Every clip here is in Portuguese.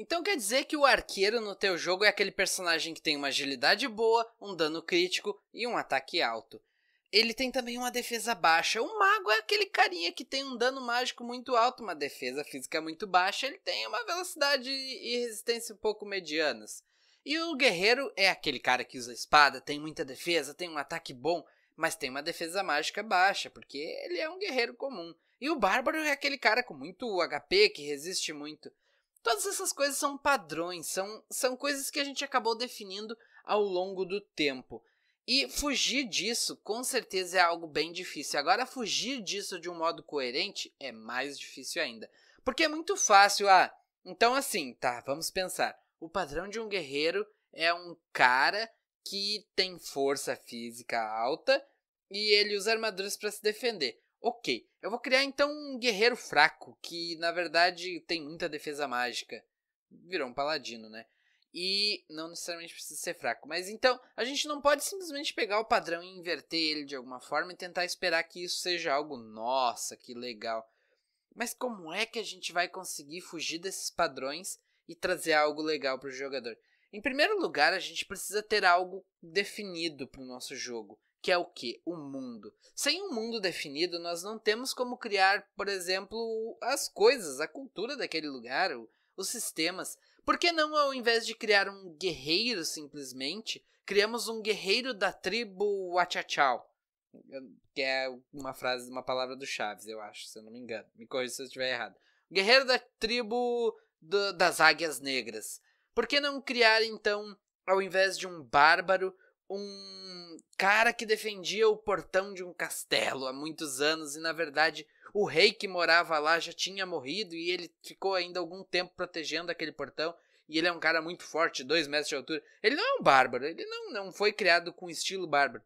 Então quer dizer que o arqueiro no teu jogo é aquele personagem que tem uma agilidade boa, um dano crítico e um ataque alto. Ele tem também uma defesa baixa. O mago é aquele carinha que tem um dano mágico muito alto, uma defesa física muito baixa, ele tem uma velocidade e resistência um pouco medianas. E o guerreiro é aquele cara que usa espada, tem muita defesa, tem um ataque bom, mas tem uma defesa mágica baixa, porque ele é um guerreiro comum. E o bárbaro é aquele cara com muito HP que resiste muito. Todas essas coisas são padrões, são, são coisas que a gente acabou definindo ao longo do tempo. E fugir disso, com certeza, é algo bem difícil. Agora, fugir disso de um modo coerente é mais difícil ainda. Porque é muito fácil, ah, então assim, tá, vamos pensar. O padrão de um guerreiro é um cara que tem força física alta e ele usa armaduras para se defender. Ok, eu vou criar então um guerreiro fraco, que na verdade tem muita defesa mágica. Virou um paladino, né? E não necessariamente precisa ser fraco. Mas então, a gente não pode simplesmente pegar o padrão e inverter ele de alguma forma e tentar esperar que isso seja algo, nossa, que legal. Mas como é que a gente vai conseguir fugir desses padrões e trazer algo legal para o jogador? Em primeiro lugar, a gente precisa ter algo definido para o nosso jogo que é o que? O mundo. Sem um mundo definido, nós não temos como criar, por exemplo, as coisas, a cultura daquele lugar, os sistemas. Por que não, ao invés de criar um guerreiro simplesmente, criamos um guerreiro da tribo Wachachau? Que é uma frase, uma palavra do Chaves, eu acho, se eu não me engano. Me corrija se eu estiver errado. Guerreiro da tribo do, das Águias Negras. Por que não criar, então, ao invés de um bárbaro, um cara que defendia o portão de um castelo há muitos anos e na verdade o rei que morava lá já tinha morrido e ele ficou ainda algum tempo protegendo aquele portão. E ele é um cara muito forte, dois metros de altura. Ele não é um bárbaro, ele não, não foi criado com estilo bárbaro.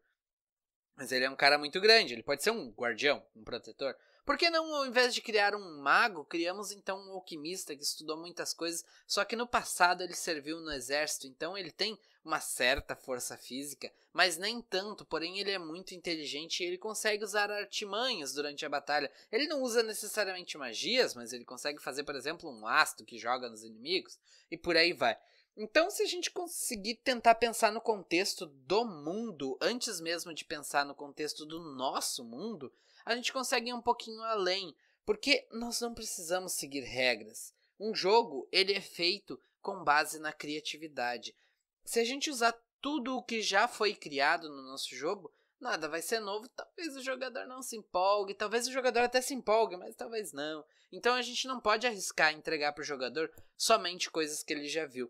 Mas ele é um cara muito grande, ele pode ser um guardião, um protetor. Por que não, ao invés de criar um mago, criamos então um alquimista que estudou muitas coisas, só que no passado ele serviu no exército, então ele tem uma certa força física, mas nem tanto, porém ele é muito inteligente e ele consegue usar artimanhas durante a batalha. Ele não usa necessariamente magias, mas ele consegue fazer, por exemplo, um ácido que joga nos inimigos e por aí vai. Então, se a gente conseguir tentar pensar no contexto do mundo, antes mesmo de pensar no contexto do nosso mundo, a gente consegue ir um pouquinho além, porque nós não precisamos seguir regras. Um jogo, ele é feito com base na criatividade. Se a gente usar tudo o que já foi criado no nosso jogo, nada vai ser novo, talvez o jogador não se empolgue, talvez o jogador até se empolgue, mas talvez não. Então a gente não pode arriscar entregar para o jogador somente coisas que ele já viu.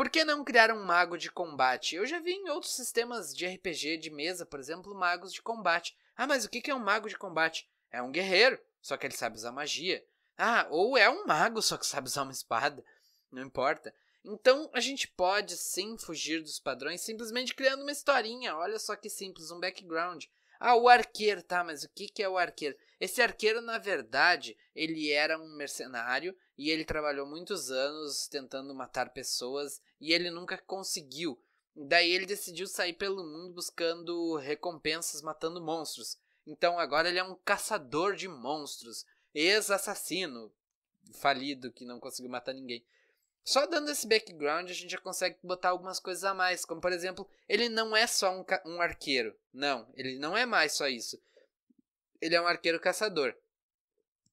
Por que não criar um mago de combate? Eu já vi em outros sistemas de RPG de mesa, por exemplo, magos de combate. Ah, mas o que é um mago de combate? É um guerreiro, só que ele sabe usar magia. Ah, ou é um mago, só que sabe usar uma espada. Não importa. Então a gente pode sim fugir dos padrões simplesmente criando uma historinha. Olha só que simples, um background. Ah, o arqueiro, tá, mas o que, que é o arqueiro? Esse arqueiro, na verdade, ele era um mercenário e ele trabalhou muitos anos tentando matar pessoas e ele nunca conseguiu. Daí ele decidiu sair pelo mundo buscando recompensas matando monstros. Então agora ele é um caçador de monstros, ex-assassino falido que não conseguiu matar ninguém. Só dando esse background a gente já consegue botar algumas coisas a mais, como por exemplo, ele não é só um, um arqueiro. Não, ele não é mais só isso. Ele é um arqueiro caçador.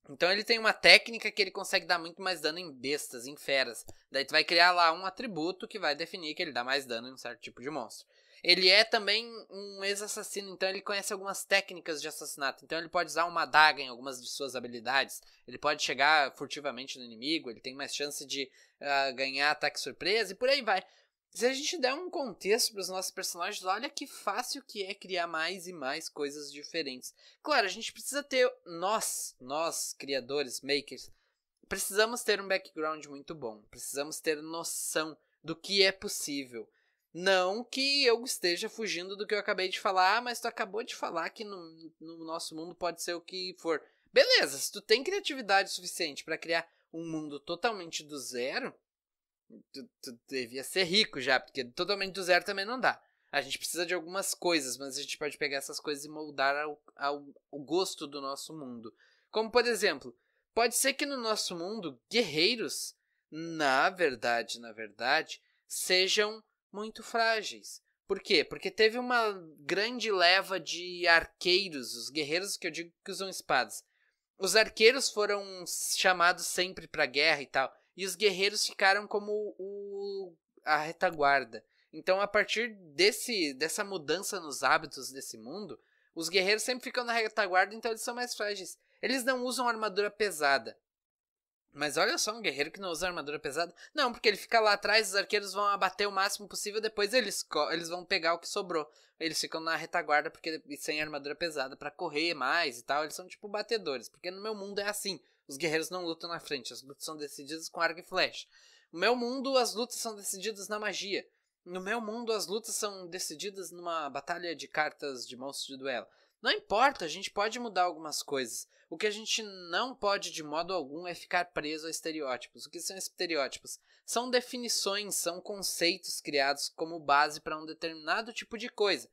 Então ele tem uma técnica que ele consegue dar muito mais dano em bestas, em feras. Daí tu vai criar lá um atributo que vai definir que ele dá mais dano em um certo tipo de monstro. Ele é também um ex-assassino, então ele conhece algumas técnicas de assassinato. Então ele pode usar uma adaga em algumas de suas habilidades. Ele pode chegar furtivamente no inimigo, ele tem mais chance de uh, ganhar ataque surpresa e por aí vai. Se a gente der um contexto para os nossos personagens, olha que fácil que é criar mais e mais coisas diferentes. Claro, a gente precisa ter nós, nós criadores, makers, precisamos ter um background muito bom, precisamos ter noção do que é possível. Não que eu esteja fugindo do que eu acabei de falar, mas tu acabou de falar que no, no nosso mundo pode ser o que for. Beleza, se tu tem criatividade suficiente para criar um mundo totalmente do zero, tu, tu devia ser rico já, porque totalmente do zero também não dá. A gente precisa de algumas coisas, mas a gente pode pegar essas coisas e moldar ao, ao, ao gosto do nosso mundo. Como, por exemplo, pode ser que no nosso mundo, guerreiros, na verdade, na verdade, sejam muito frágeis. Por quê? Porque teve uma grande leva de arqueiros, os guerreiros que eu digo que usam espadas. Os arqueiros foram chamados sempre para guerra e tal, e os guerreiros ficaram como o, a retaguarda. Então, a partir desse, dessa mudança nos hábitos desse mundo, os guerreiros sempre ficam na retaguarda, então eles são mais frágeis. Eles não usam armadura pesada. Mas olha só, um guerreiro que não usa armadura pesada. Não, porque ele fica lá atrás, os arqueiros vão abater o máximo possível, depois eles, eles vão pegar o que sobrou. Eles ficam na retaguarda porque sem armadura pesada para correr mais e tal. Eles são tipo batedores, porque no meu mundo é assim. Os guerreiros não lutam na frente, as lutas são decididas com arco e flecha. No meu mundo, as lutas são decididas na magia. No meu mundo, as lutas são decididas numa batalha de cartas de monstros de duelo. Não importa, a gente pode mudar algumas coisas. O que a gente não pode de modo algum é ficar preso a estereótipos. O que são estereótipos? São definições, são conceitos criados como base para um determinado tipo de coisa.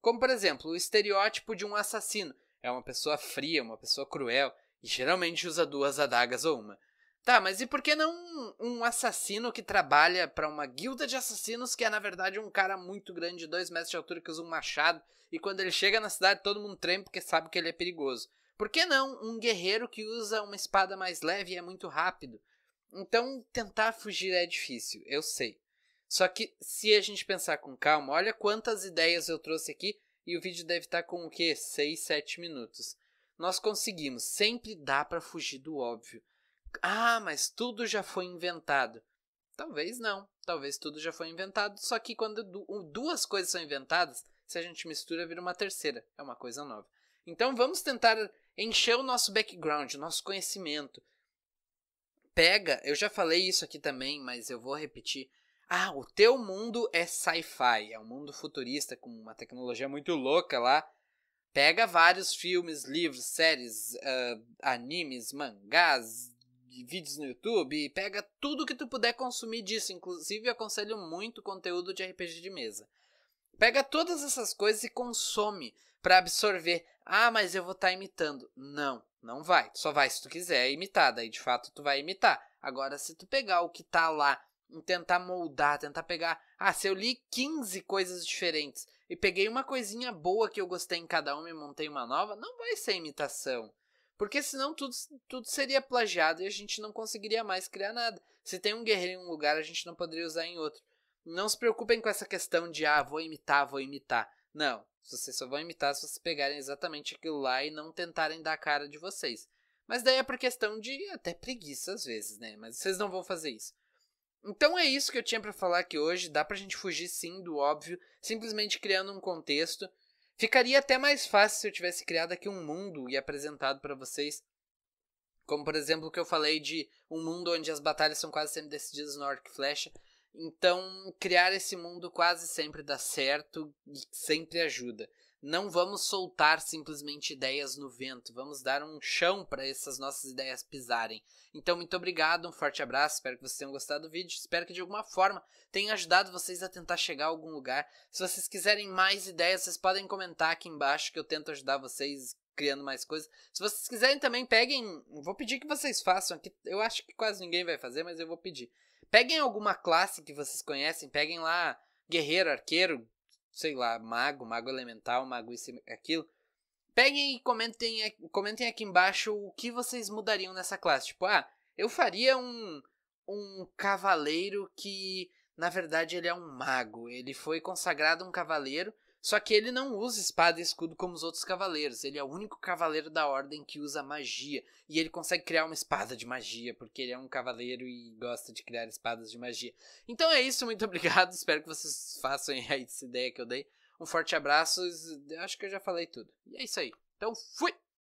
Como, por exemplo, o estereótipo de um assassino. É uma pessoa fria, uma pessoa cruel e geralmente usa duas adagas ou uma. Tá, mas e por que não um assassino que trabalha para uma guilda de assassinos que é, na verdade, um cara muito grande, de dois metros de altura, que usa um machado, e quando ele chega na cidade todo mundo treme porque sabe que ele é perigoso? Por que não um guerreiro que usa uma espada mais leve e é muito rápido? Então, tentar fugir é difícil, eu sei. Só que se a gente pensar com calma, olha quantas ideias eu trouxe aqui e o vídeo deve estar tá com o quê? 6, 7 minutos. Nós conseguimos, sempre dá para fugir do óbvio. Ah, mas tudo já foi inventado. Talvez não. Talvez tudo já foi inventado. Só que quando duas coisas são inventadas, se a gente mistura, vira uma terceira. É uma coisa nova. Então vamos tentar encher o nosso background, o nosso conhecimento. Pega, eu já falei isso aqui também, mas eu vou repetir. Ah, o teu mundo é sci-fi, é um mundo futurista com uma tecnologia muito louca lá. Pega vários filmes, livros, séries, uh, animes, mangás, vídeos no YouTube, pega tudo que tu puder consumir disso, inclusive aconselho muito conteúdo de RPG de mesa. Pega todas essas coisas e consome para absorver. Ah, mas eu vou estar tá imitando. Não, não vai. Só vai se tu quiser imitar, daí de fato tu vai imitar. Agora se tu pegar o que tá lá e tentar moldar, tentar pegar, ah, se eu li 15 coisas diferentes e peguei uma coisinha boa que eu gostei em cada uma e montei uma nova, não vai ser imitação. Porque senão tudo, tudo seria plagiado e a gente não conseguiria mais criar nada. Se tem um guerreiro em um lugar, a gente não poderia usar em outro. Não se preocupem com essa questão de, ah, vou imitar, vou imitar. Não, vocês só vão imitar se vocês pegarem exatamente aquilo lá e não tentarem dar a cara de vocês. Mas daí é por questão de até preguiça às vezes, né? Mas vocês não vão fazer isso. Então é isso que eu tinha para falar aqui hoje. Dá pra gente fugir sim do óbvio, simplesmente criando um contexto Ficaria até mais fácil se eu tivesse criado aqui um mundo e apresentado para vocês. Como, por exemplo, o que eu falei de um mundo onde as batalhas são quase sempre decididas no arco flecha. Então, criar esse mundo quase sempre dá certo e sempre ajuda não vamos soltar simplesmente ideias no vento, vamos dar um chão para essas nossas ideias pisarem. Então, muito obrigado, um forte abraço, espero que vocês tenham gostado do vídeo, espero que de alguma forma tenha ajudado vocês a tentar chegar a algum lugar. Se vocês quiserem mais ideias, vocês podem comentar aqui embaixo que eu tento ajudar vocês criando mais coisas. Se vocês quiserem também, peguem, vou pedir que vocês façam aqui, eu acho que quase ninguém vai fazer, mas eu vou pedir. Peguem alguma classe que vocês conhecem, peguem lá guerreiro, arqueiro, sei lá, mago, mago elemental, mago isso aquilo. Peguem e comentem, comentem aqui embaixo o que vocês mudariam nessa classe. Tipo, ah, eu faria um, um cavaleiro que, na verdade, ele é um mago. Ele foi consagrado um cavaleiro, só que ele não usa espada e escudo como os outros cavaleiros. Ele é o único cavaleiro da ordem que usa magia. E ele consegue criar uma espada de magia, porque ele é um cavaleiro e gosta de criar espadas de magia. Então é isso, muito obrigado. Espero que vocês façam essa ideia que eu dei. Um forte abraço. Acho que eu já falei tudo. E é isso aí. Então fui!